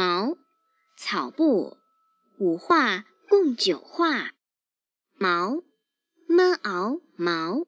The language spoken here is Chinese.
毛，草布，五画，共九画。毛，m a o，毛。